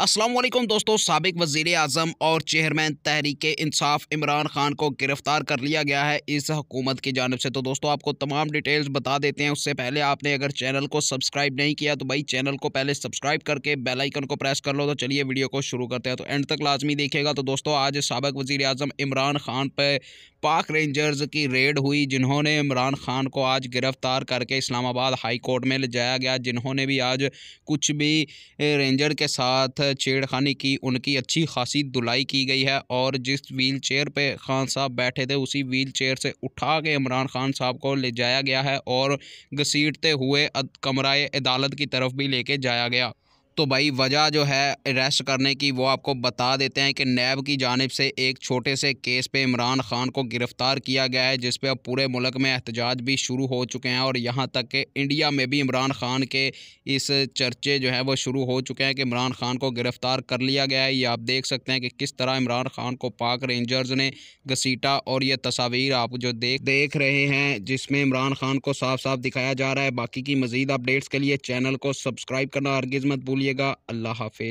असलम दोस्तों सबक वजीर अजम और चेयरमैन तहरीक इंसाफ इमरान खान को गिरफ्तार कर लिया गया है इस हुकूमत की जानब से तो दोस्तों आपको तमाम डिटेल्स बता देते हैं उससे पहले आपने अगर चैनल को सब्सक्राइब नहीं किया तो भाई चैनल को पहले सब्सक्राइब करके बेलाइकन को प्रेस कर लो तो चलिए वीडियो को शुरू करते हैं तो एंड तक लाजमी देखेगा तो दोस्तों आज सबक वज़ी अजम इमरान खान पर पाक रेंजर्स की रेड हुई जिन्होंने इमरान खान को आज गिरफ्तार करके इस्लामाबाद हाई कोर्ट में ले जाया गया जिन्होंने भी आज कुछ भी रेंजर के साथ छेड़खानी की उनकी अच्छी खासी धुलाई की गई है और जिस व्हील चेयर पर खान साहब बैठे थे उसी व्हील चेयर से उठा के इमरान खान साहब को ले जाया गया है और घसीटते हुए कमराए अदालत की तरफ भी लेके जाया गया तो भाई वजह जो है अरेस्ट करने की वो आपको बता देते हैं कि नैब की जानब से एक छोटे से केस पे इमरान खान को गिरफ़्तार किया गया है जिस अब पूरे मुल्क में एहतजाज भी शुरू हो चुके हैं और यहाँ तक कि इंडिया में भी इमरान खान के इस चर्चे जो हैं वो शुरू हो चुके हैं कि इमरान खान को गिरफ़्तार कर लिया गया है ये आप देख सकते हैं कि किस तरह इमरान खान को पाक रेंजर्स ने घसीटा और ये तस्वीर आप जो देख देख रहे हैं जिसमें इमरान खान को साफ साफ दिखाया जा रहा है बाकी की मज़ीद अपडेट्स के लिए चैनल को सब्सक्राइब करना हरगिज़ मत भूल भूलिएगा अल्लाह हाफिज